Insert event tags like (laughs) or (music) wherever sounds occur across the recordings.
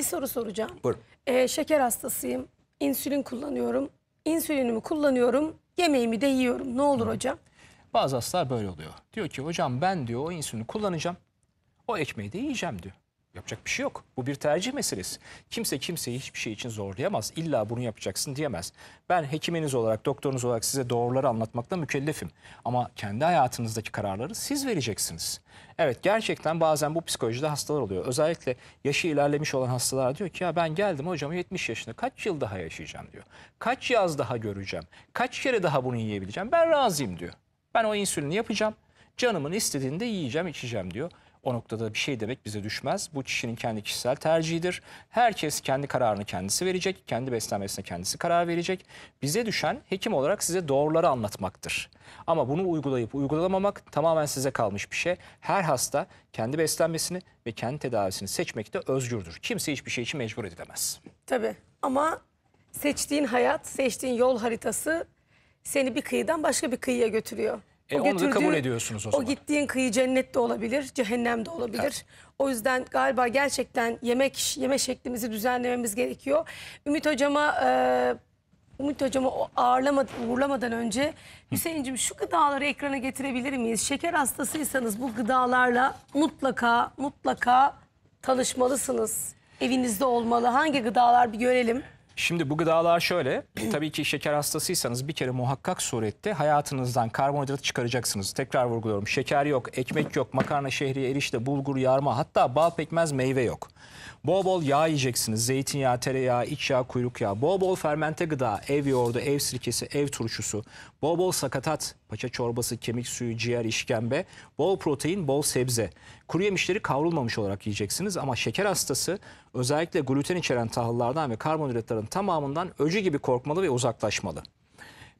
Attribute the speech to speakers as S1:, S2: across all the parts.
S1: Bir soru soracağım. Buyurun. Ee, şeker hastasıyım. İnsülin kullanıyorum. İnsülinimi
S2: kullanıyorum. Yemeğimi de yiyorum. Ne olur hocam? Bazı hastalar böyle oluyor. Diyor ki hocam ben diyor o insülini kullanacağım. O ekmeği de yiyeceğim diyor. Yapacak bir şey yok. Bu bir tercih meselesi. Kimse kimseyi hiçbir şey için zorlayamaz. İlla bunu yapacaksın diyemez. Ben hekiminiz olarak, doktorunuz olarak size doğruları anlatmakla mükellefim. Ama kendi hayatınızdaki kararları siz vereceksiniz. Evet gerçekten bazen bu psikolojide hastalar oluyor. Özellikle yaşı ilerlemiş olan hastalar diyor ki ya ben geldim hocam 70 yaşında kaç yıl daha yaşayacağım diyor. Kaç yaz daha göreceğim. Kaç kere daha bunu yiyebileceğim. Ben razıyım diyor. Ben o insülini yapacağım. Canımın istediğinde yiyeceğim, içeceğim diyor. O noktada bir şey demek bize düşmez. Bu kişinin kendi kişisel tercihidir. Herkes kendi kararını kendisi verecek. Kendi beslenmesine kendisi karar verecek. Bize düşen hekim olarak size doğruları anlatmaktır. Ama bunu uygulayıp uygulamamak tamamen size kalmış bir şey. Her hasta kendi beslenmesini ve kendi tedavisini seçmekte özgürdür. Kimse hiçbir şey için mecbur edilemez.
S1: Tabii ama seçtiğin hayat, seçtiğin yol haritası seni bir kıyıdan başka bir kıyıya götürüyor. E, onu da kabul ediyorsunuz o zaman. O gittiğin kıyı cennet de olabilir, cehennem de olabilir. Evet. O yüzden galiba gerçekten yemek yeme şeklimizi düzenlememiz gerekiyor. Ümit hocama e, Umut hocama ağırlamadan, uğurlamadan önce Hüseyin'cim şu gıdaları ekrana getirebilir miyiz? Şeker hastasıysanız bu gıdalarla mutlaka mutlaka tanışmalısınız. Evinizde olmalı. Hangi gıdalar bir görelim.
S2: Şimdi bu gıdalar şöyle. (clears throat) tabii ki şeker hastasıysanız bir kere muhakkak surette hayatınızdan karbonhidrat çıkaracaksınız. Tekrar vurguluyorum. Şeker yok, ekmek yok, makarna, şehri, erişte, bulgur, yarma hatta bal pekmez meyve yok. Bol bol yağ yiyeceksiniz. Zeytinyağı, tereyağı, iç yağ, kuyruk yağı. Bol bol fermente gıda, ev yoğurdu, ev sirkesi, ev turşusu. Bol bol sakatat, paça çorbası, kemik suyu, ciğer, işkembe. Bol protein, bol sebze. Kuru yemişleri kavrulmamış olarak yiyeceksiniz ama şeker hastası özellikle gluten içeren tahıllardan ve karbonhidratların tamamından öcü gibi korkmalı ve uzaklaşmalı.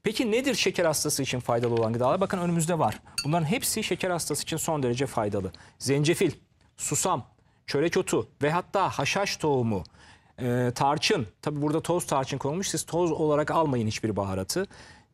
S2: Peki nedir şeker hastası için faydalı olan gıdalar? Bakın önümüzde var. Bunların hepsi şeker hastası için son derece faydalı. Zencefil, susam, çörek otu ve hatta haşhaş tohumu, e, tarçın. Tabi burada toz tarçın konulmuş. Siz toz olarak almayın hiçbir baharatı.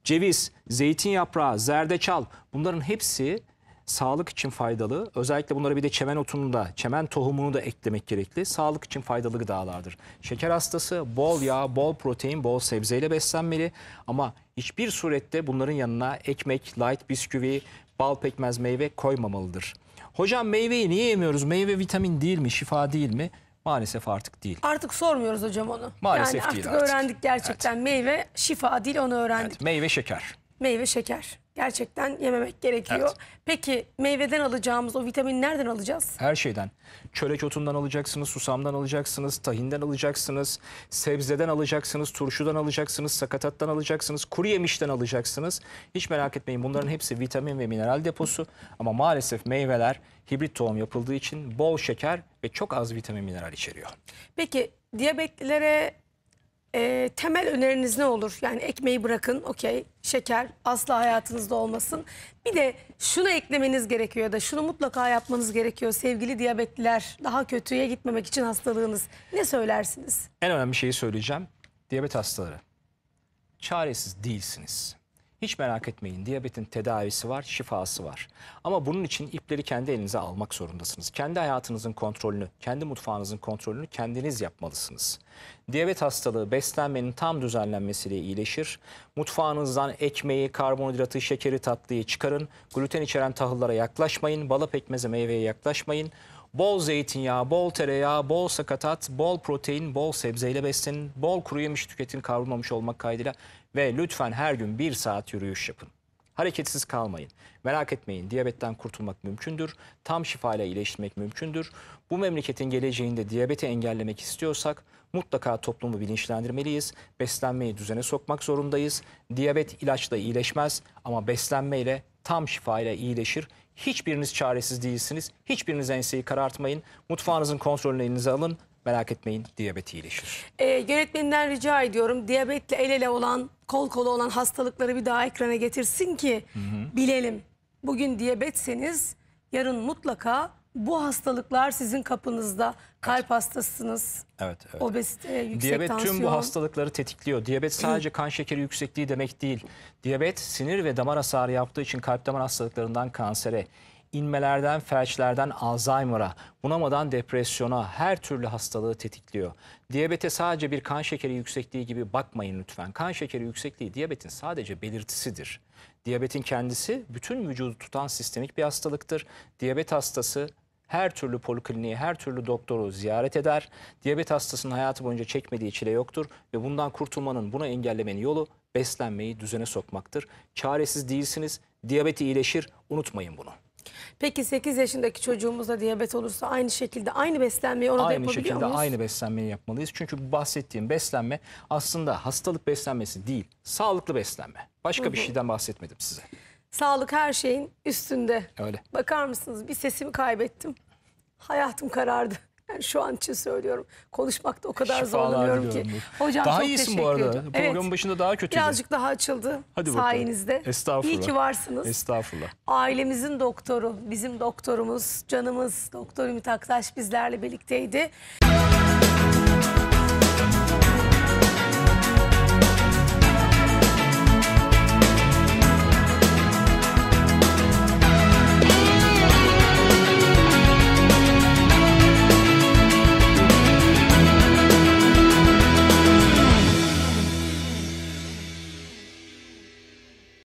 S2: Ceviz, zeytin yaprağı, zerdeçal bunların hepsi sağlık için faydalı. Özellikle bunlara bir de çemen otunu da, çemen tohumunu da eklemek gerekli. Sağlık için faydalı gıdalardır. Şeker hastası bol yağ, bol protein, bol sebzeyle beslenmeli. Ama hiçbir surette bunların yanına ekmek, light bisküvi, bal pekmez meyve koymamalıdır. Hocam meyveyi niye yemiyoruz? Meyve vitamin değil mi, şifa değil mi? Maalesef artık değil.
S1: Artık sormuyoruz hocam onu. Maalesef yani artık değil artık. öğrendik gerçekten. Evet. Meyve şifa değil onu öğrendik. Evet,
S2: meyve şeker.
S1: Meyve şeker gerçekten yememek gerekiyor. Evet. Peki meyveden alacağımız o vitamin nereden alacağız?
S2: Her şeyden. Çörek otundan alacaksınız, susamdan alacaksınız, tahinden alacaksınız, sebzeden alacaksınız, turşudan alacaksınız, sakatattan alacaksınız, kuru yemişten alacaksınız. Hiç merak etmeyin bunların hepsi vitamin ve mineral deposu ama maalesef meyveler hibrit tohum yapıldığı için bol şeker ve çok az vitamin mineral içeriyor.
S1: Peki diyabetlilere e, temel öneriniz ne olur? Yani ekmeği bırakın, okey, şeker asla hayatınızda olmasın. Bir de şunu eklemeniz gerekiyor da şunu mutlaka yapmanız gerekiyor sevgili diyabetliler. Daha kötüye gitmemek için hastalığınız. Ne söylersiniz?
S2: En önemli şeyi söyleyeceğim. Diyabet hastaları. Çaresiz değilsiniz. Hiç merak etmeyin diyabetin tedavisi var, şifası var. Ama bunun için ipleri kendi elinize almak zorundasınız. Kendi hayatınızın kontrolünü, kendi mutfağınızın kontrolünü kendiniz yapmalısınız. Diyabet hastalığı beslenmenin tam düzenlenmesiyle iyileşir. Mutfağınızdan ekmeği, karbonhidratı, şekeri, tatlıyı çıkarın. Gluten içeren tahıllara yaklaşmayın. Bala pekmeze, meyveye yaklaşmayın. Bol zeytinyağı, bol tereyağı, bol sakatat, bol protein, bol sebzeyle beslenin. Bol kuru yemiş tüketin kavrulmamış olmak kaydıyla. Ve lütfen her gün bir saat yürüyüş yapın. Hareketsiz kalmayın. Merak etmeyin diyabetten kurtulmak mümkündür. Tam şifayla iyileşmek mümkündür. Bu memleketin geleceğinde diyabeti engellemek istiyorsak mutlaka toplumu bilinçlendirmeliyiz. Beslenmeyi düzene sokmak zorundayız. Diyabet ilaçla iyileşmez ama beslenmeyle tam şifayla iyileşir. Hiçbiriniz çaresiz değilsiniz. Hiçbiriniz enseyi karartmayın. Mutfağınızın kontrolünü elinize alın. Merak etmeyin diyabet iyileşir.
S1: Ee, yönetmeninden rica ediyorum diyabetle el ele olan, kol kola olan hastalıkları bir daha ekrana getirsin ki hı hı. bilelim. Bugün diyabetseniz yarın mutlaka bu hastalıklar sizin kapınızda. Kalp evet. hastasısınız.
S2: Evet, evet. Obezite,
S1: yüksek Diyabet tansiyon. tüm bu
S2: hastalıkları tetikliyor. Diyabet (clears throat) sadece kan şekeri yüksekliği demek değil. Diyabet sinir ve damar hasarı yaptığı için kalp damar hastalıklarından kansere, inmelerden, felçlerden Alzheimer'a, bunamadan depresyona her türlü hastalığı tetikliyor. Diyabete sadece bir kan şekeri yüksekliği gibi bakmayın lütfen. Kan şekeri yüksekliği diyabetin sadece belirtisidir. Diyabetin kendisi bütün vücudu tutan sistemik bir hastalıktır. Diyabet hastası her türlü polikliniği, her türlü doktoru ziyaret eder. Diyabet hastasının hayatı boyunca çekmediği çile yoktur ve bundan kurtulmanın, bunu engellemenin yolu beslenmeyi düzene sokmaktır. Çaresiz değilsiniz, diyabet iyileşir, unutmayın bunu.
S1: Peki 8 yaşındaki çocuğumuzda diyabet olursa aynı şekilde aynı beslenmeyi ona da Aynı yapabiliyor şekilde muyuz?
S2: aynı beslenmeyi yapmalıyız. Çünkü bahsettiğim beslenme aslında hastalık beslenmesi değil, sağlıklı beslenme. Başka bir şeyden bahsetmedim size.
S1: Sağlık her şeyin üstünde. Öyle. Bakar mısınız bir sesimi kaybettim. Hayatım karardı. (laughs) Yani şu an için söylüyorum. Konuşmakta o kadar Şifalar zorlanıyorum ki. Bu. Hocam daha çok iyisin bu arada. Ediyorum. Programın başında daha kötüydü. Birazcık daha açıldı
S2: Hadi sayenizde. Estağfurullah. İyi ki varsınız. Estağfurullah.
S1: Ailemizin doktoru, bizim doktorumuz, canımız Doktor Ümit Aktaş bizlerle birlikteydi. Müzik